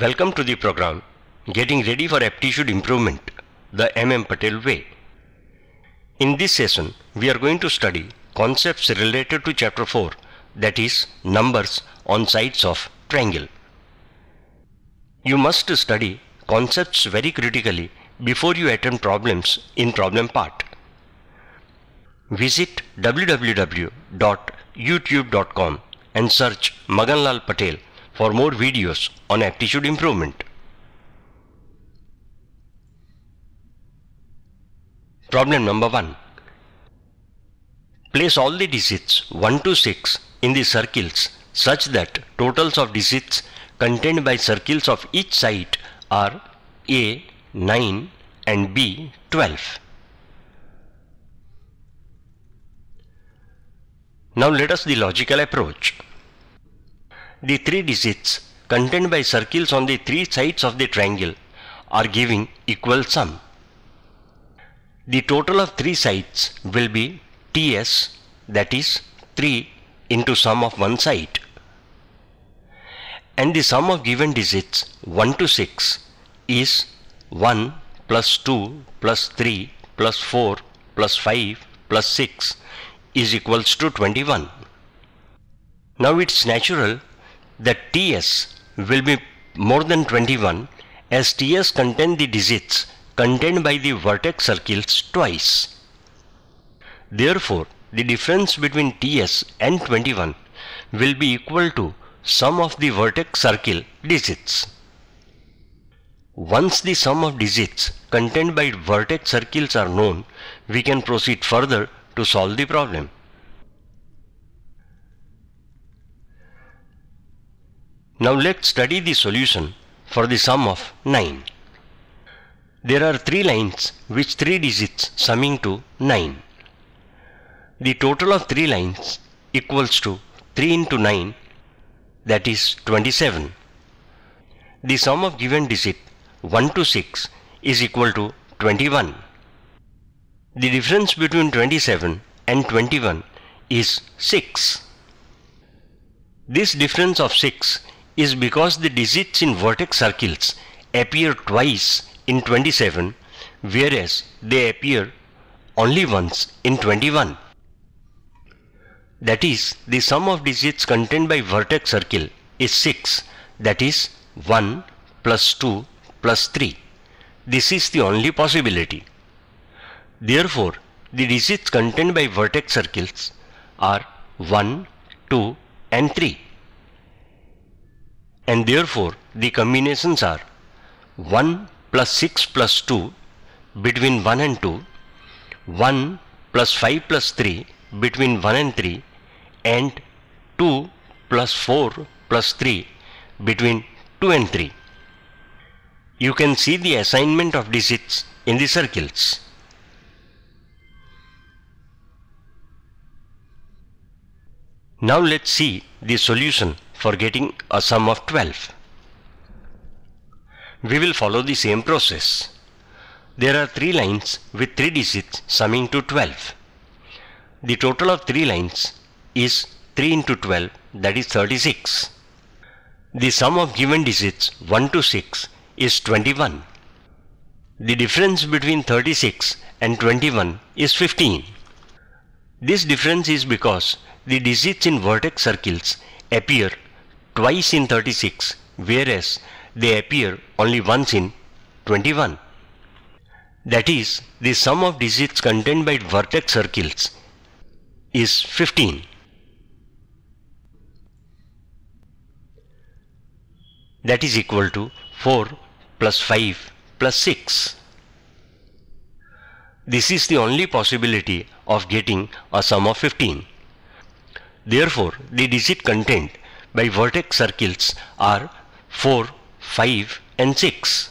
Welcome to the program Getting Ready for Aptitude Improvement The MM Patel Way. In this session, we are going to study concepts related to chapter 4 that is numbers on sides of triangle. You must study concepts very critically before you attempt problems in problem part. Visit www.youtube.com and search Maganlal Patel for more videos on aptitude improvement. Problem number 1. Place all the digits 1 to 6 in the circles such that totals of digits contained by circles of each side are A 9 and B 12. Now let us the logical approach the three digits contained by circles on the three sides of the triangle are giving equal sum. The total of three sides will be TS that is 3 into sum of one side. And the sum of given digits 1 to 6 is 1 plus 2 plus 3 plus 4 plus 5 plus 6 is equals to 21. Now it's natural that TS will be more than 21 as TS contain the digits contained by the vertex circles twice. Therefore, the difference between TS and 21 will be equal to sum of the vertex circle digits. Once the sum of digits contained by vertex circles are known, we can proceed further to solve the problem. Now let's study the solution for the sum of 9. There are three lines with three digits summing to 9. The total of three lines equals to 3 into 9 that is 27. The sum of given digit 1 to 6 is equal to 21. The difference between 27 and 21 is 6. This difference of 6 is because the digits in vertex circles appear twice in 27 whereas they appear only once in 21. That is the sum of digits contained by vertex circle is 6 that is 1 plus 2 plus 3. This is the only possibility. Therefore, the digits contained by vertex circles are 1, 2 and 3 and therefore the combinations are 1 plus 6 plus 2 between 1 and 2, 1 plus 5 plus 3 between 1 and 3 and 2 plus 4 plus 3 between 2 and 3. You can see the assignment of digits in the circles. Now let's see the solution for getting a sum of 12. We will follow the same process. There are 3 lines with 3 digits summing to 12. The total of 3 lines is 3 into 12 that is 36. The sum of given digits 1 to 6 is 21. The difference between 36 and 21 is 15. This difference is because the digits in vertex circles appear twice in 36 whereas they appear only once in 21. That is, the sum of digits contained by vertex circles is 15. That is equal to 4 plus 5 plus 6. This is the only possibility of getting a sum of 15. Therefore, the digit contained by vertex circles are 4, 5 and 6.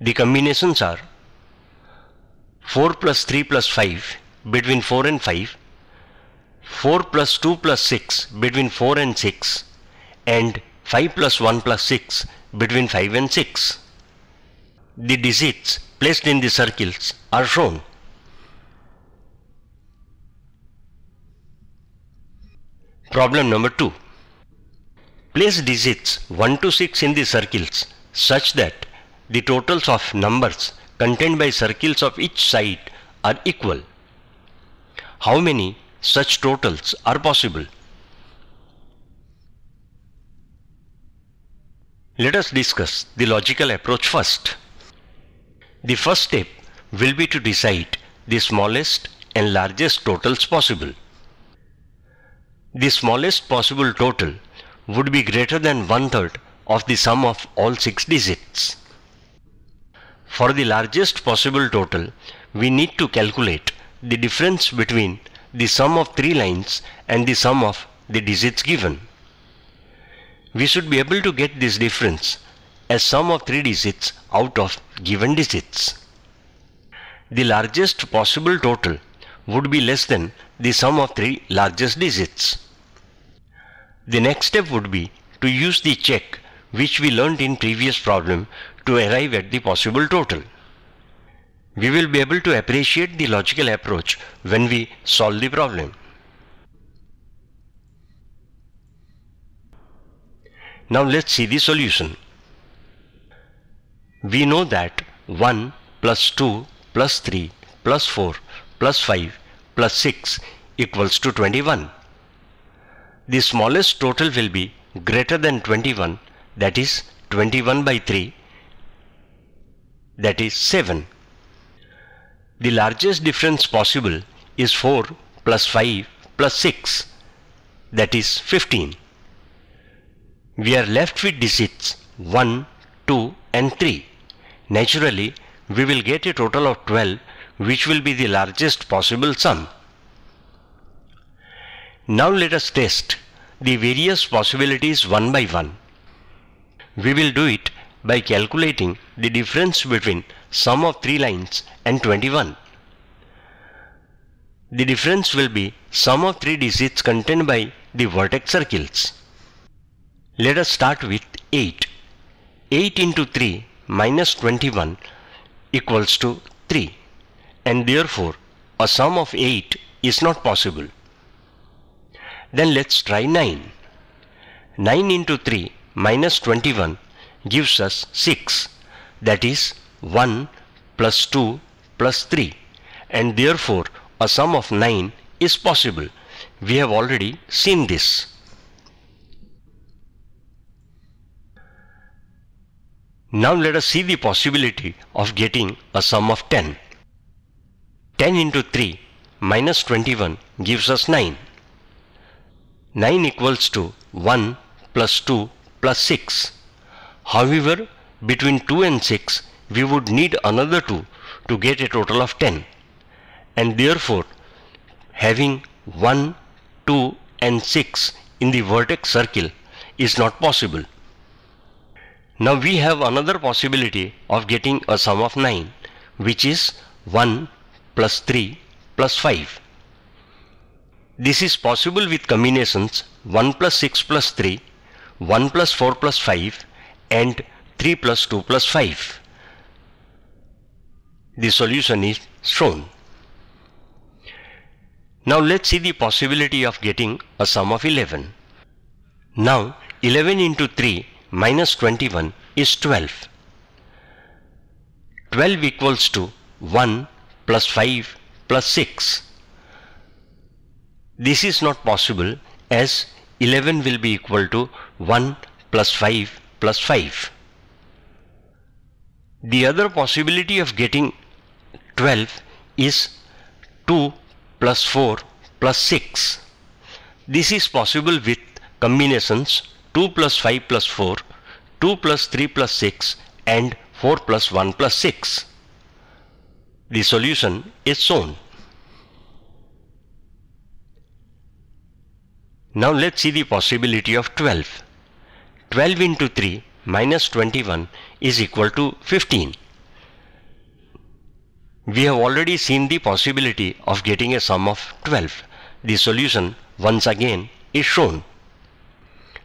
The combinations are 4 plus 3 plus 5 between 4 and 5, 4 plus 2 plus 6 between 4 and 6 and 5 plus 1 plus 6 between 5 and 6. The digits placed in the circles are shown. Problem number 2. Place digits 1 to 6 in the circles such that the totals of numbers contained by circles of each side are equal. How many such totals are possible? Let us discuss the logical approach first. The first step will be to decide the smallest and largest totals possible. The smallest possible total would be greater than one-third of the sum of all six digits. For the largest possible total, we need to calculate the difference between the sum of three lines and the sum of the digits given. We should be able to get this difference as sum of three digits out of given digits. The largest possible total would be less than the sum of three largest digits. The next step would be to use the check which we learned in previous problem to arrive at the possible total. We will be able to appreciate the logical approach when we solve the problem. Now let's see the solution. We know that 1 plus 2 plus 3 plus 4 plus 5 plus 6 equals to 21 the smallest total will be greater than 21 that is 21 by 3 that is 7. The largest difference possible is 4 plus 5 plus 6 that is 15. We are left with digits 1, 2 and 3. Naturally, we will get a total of 12 which will be the largest possible sum. Now let us test the various possibilities one by one. We will do it by calculating the difference between sum of 3 lines and 21. The difference will be sum of 3 digits contained by the vertex circles. Let us start with 8. 8 into 3 minus 21 equals to 3 and therefore a sum of 8 is not possible. Then let's try 9. 9 into 3 minus 21 gives us 6. That is 1 plus 2 plus 3. And therefore a sum of 9 is possible. We have already seen this. Now let us see the possibility of getting a sum of 10. 10 into 3 minus 21 gives us 9. 9 equals to 1 plus 2 plus 6. However, between 2 and 6, we would need another 2 to get a total of 10. And therefore, having 1, 2 and 6 in the vertex circle is not possible. Now we have another possibility of getting a sum of 9 which is 1 plus 3 plus 5. This is possible with combinations 1 plus 6 plus 3, 1 plus 4 plus 5 and 3 plus 2 plus 5. The solution is shown. Now let's see the possibility of getting a sum of 11. Now 11 into 3 minus 21 is 12. 12 equals to 1 plus 5 plus 6. This is not possible as 11 will be equal to 1 plus 5 plus 5. The other possibility of getting 12 is 2 plus 4 plus 6. This is possible with combinations 2 plus 5 plus 4, 2 plus 3 plus 6 and 4 plus 1 plus 6. The solution is shown. Now let's see the possibility of 12. 12 into 3 minus 21 is equal to 15. We have already seen the possibility of getting a sum of 12. The solution once again is shown.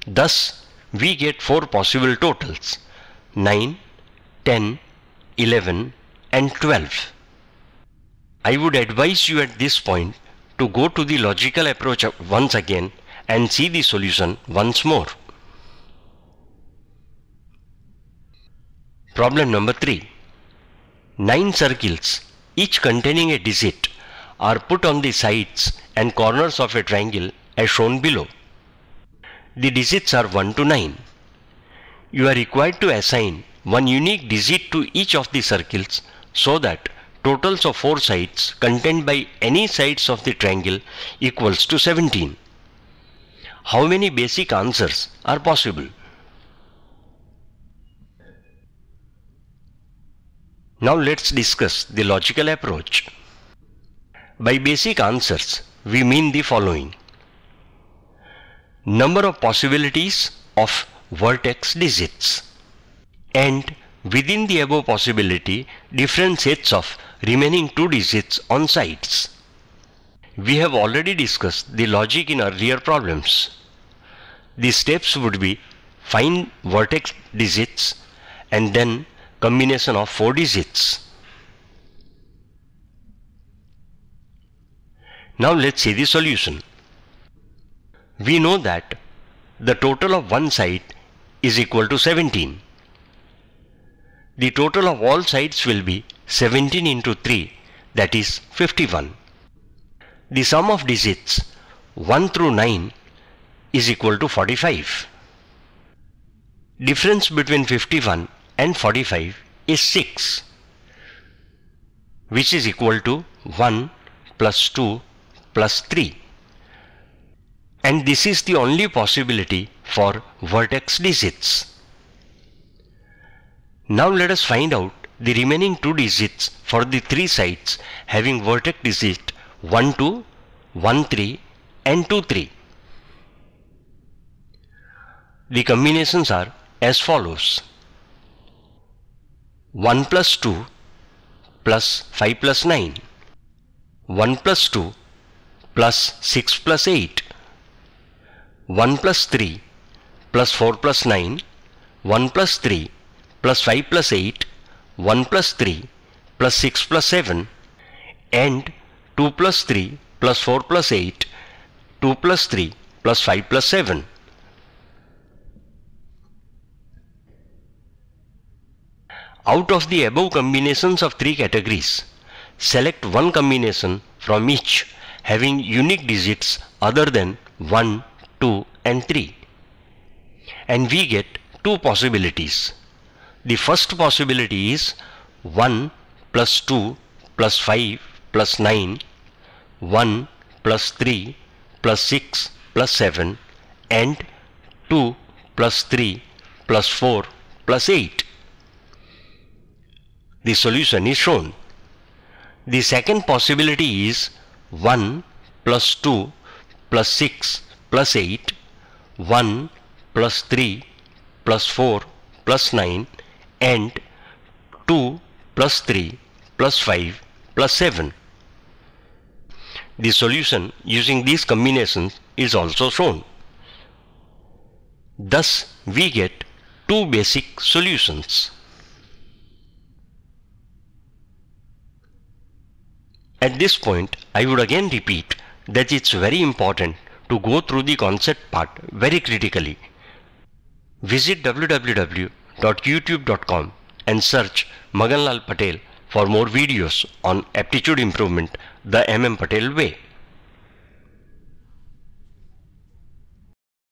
Thus we get 4 possible totals 9, 10, 11 and 12. I would advise you at this point to go to the logical approach once again and see the solution once more. Problem number 3. Nine circles, each containing a digit, are put on the sides and corners of a triangle as shown below. The digits are 1 to 9. You are required to assign one unique digit to each of the circles so that totals of four sides contained by any sides of the triangle equals to 17 how many basic answers are possible? Now let's discuss the logical approach. By basic answers, we mean the following. Number of possibilities of vertex digits and within the above possibility different sets of remaining two digits on sides we have already discussed the logic in our earlier problems. The steps would be find vertex digits and then combination of four digits. Now let's see the solution. We know that the total of one side is equal to 17. The total of all sides will be 17 into 3 that is 51 the sum of digits 1 through 9 is equal to 45. Difference between 51 and 45 is 6 which is equal to 1 plus 2 plus 3 and this is the only possibility for vertex digits. Now let us find out the remaining two digits for the three sides having vertex digit 1 2 1 3 and 2 3. The combinations are as follows 1 plus 2 plus 5 plus 9 1 plus 2 plus 6 plus 8 1 plus 3 plus 4 plus 9 1 plus 3 plus 5 plus 8 1 plus 3 plus 6 plus 7 and 2 plus 3 plus 4 plus 8, 2 plus 3 plus 5 plus 7. Out of the above combinations of three categories, select one combination from each having unique digits other than 1, 2 and 3. And we get two possibilities. The first possibility is 1 plus 2 plus 5 plus 9, 1 plus 3 plus 6 plus 7 and 2 plus 3 plus 4 plus 8. The solution is shown. The second possibility is 1 plus 2 plus 6 plus 8, 1 plus 3 plus 4 plus 9 and 2 plus 3 plus 5 plus 7. The solution using these combinations is also shown. Thus, we get two basic solutions. At this point, I would again repeat that it's very important to go through the concept part very critically. Visit www.youtube.com and search Maganlal Patel for more videos on aptitude improvement the M.M. Patel way.